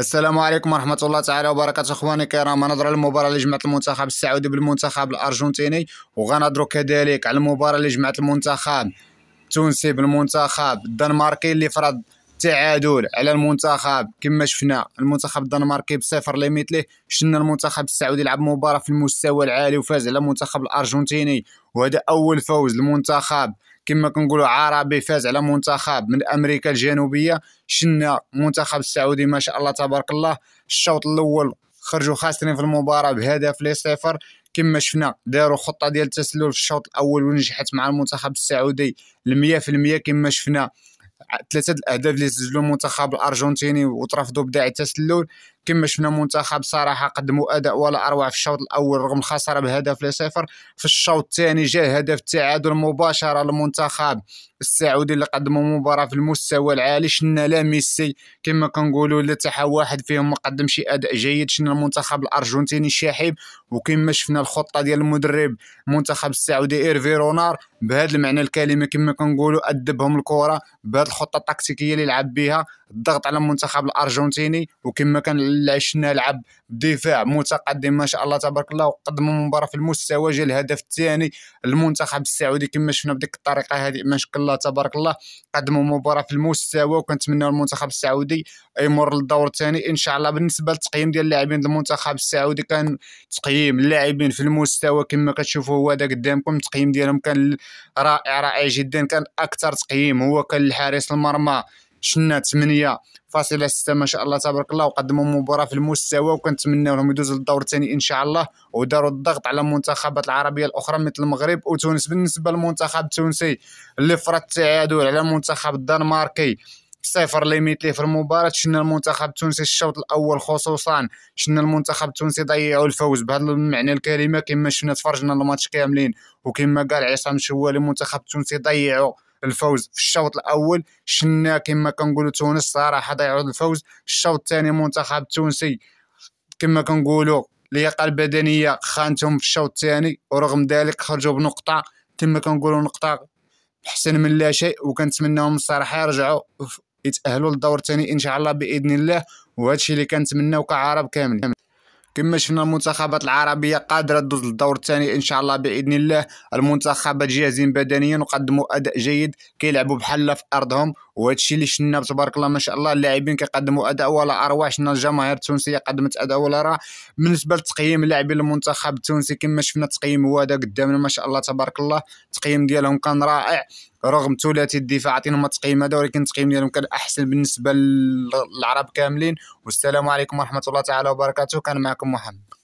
السلام عليكم ورحمة الله تعالى وبركاته اخواني الكرام غنهضر على المباراة اللي جمعت المنتخب السعودي بالمنتخب الارجنتيني وغنهضروا كذلك على المباراة اللي جمعت المنتخب التونسي بالمنتخب الدنماركي اللي فرض تعادل على المنتخب كما شفنا المنتخب الدنماركي بصفر ليميت ليه شفنا المنتخب السعودي لعب مباراه في المستوى العالي وفاز على المنتخب الارجنتيني وهذا اول فوز للمنتخب كما كنقولوا عربي فاز على منتخب من امريكا الجنوبيه شنا المنتخب السعودي ما شاء الله تبارك الله الشوط الاول خرجوا خاسرين في المباراه بهدف لي صفر كما شفنا داروا خطه ديال التسلل في الشوط الاول ونجحت مع المنتخب السعودي 100% كما شفنا ثلاثه الاهداف اللي سجلوا المنتخب الارجنتيني وترفضوا بداعي التسلل كما شفنا منتخب صراحه قدموا اداء ولا اروع في الشوط الاول رغم الخساره بهدف لصفر في الشوط الثاني جاء هدف التعادل مباشره للمنتخب السعودي اللي قدموا مباراه في المستوى العالي شنا لا ميسي كما كنقولوا لا واحد فيهم ما قدمش اداء جيد شنا المنتخب الارجنتيني شاحب وكما شفنا الخطه ديال المدرب المنتخب السعودي ايرفي رونار بهذا المعنى الكلمه كما كنقولوا ادبهم الكره بهذه الخطه التكتيكيه اللي لعب بها الضغط على المنتخب الارجنتيني وكما كان عشنا لعب دفاع متقدم ما شاء الله تبارك الله وقدموا مباراه في المستوى جا الهدف الثاني المنتخب السعودي كما شفنا بديك الطريقه هذه ما شاء الله تبارك الله قدموا مباراه في المستوى وكنتمنى المنتخب السعودي يمر للدور الثاني ان شاء الله بالنسبه للتقييم ديال اللاعبين المنتخب السعودي كان تقييم اللاعبين في المستوى كما كتشوفوا هو هذا قدامكم التقييم ديالهم كان رائع رائع جدا كان اكثر تقييم هو كان الحارس المرمى شنا 8 فاصله ما شاء الله تبارك الله وقدموا مباراه في المستوى وكنتمناو لهم يدوزوا للدور الثاني ان شاء الله وداروا الضغط على المنتخبات العربيه الاخرى مثل المغرب وتونس بالنسبه للمنتخب التونسي اللي فرض التعادل على المنتخب الدنماركي صفر ليميت ليه في المباراة شنا المنتخب التونسي الشوط الأول خصوصا شنا المنتخب التونسي ضيعوا الفوز بهذا المعنى الكلمة كما شفنا تفرجنا الماتش كاملين وكما قال عصام شوالي المنتخب التونسي ضيعوا الفوز في الشوط الاول شنا كما كنقولوا تونس صراحه ضيعوا الفوز الشوط الثاني المنتخب التونسي كما كنقولوا اللياقه البدنيه خانتهم في الشوط الثاني ورغم ذلك خرجوا بنقطه كما كنقولوا نقطه احسن من لا شيء وكنتمناهم الصراحه يرجعوا يتاهلوا للدور الثاني ان شاء الله باذن الله وهذا الشيء اللي كنتمناو كعرب كامل كما شفنا المنتخبات العربيه قادره تدوز للدور الثاني ان شاء الله باذن الله المنتخبات جاهزين بدنيا وقدموا اداء جيد كيلعبوا بحالة في ارضهم وهذا الشيء اللي شفنا تبارك الله ما شاء الله اللاعبين كيقدموا اداء ولا اروع شفنا الجماهير التونسيه قدمت اداء ولا راه بالنسبه لتقييم لاعبين المنتخب التونسي كما شفنا تقييم هو هذا قدامنا ما شاء الله تبارك الله التقييم ديالهم كان رائع رغم ثلاثي الدفاع عطيناهم التقييم هذا ولكن التقييم ديالهم كان احسن بالنسبه للعرب كاملين والسلام عليكم ورحمه الله تعالى وبركاته كان معكم perkemahan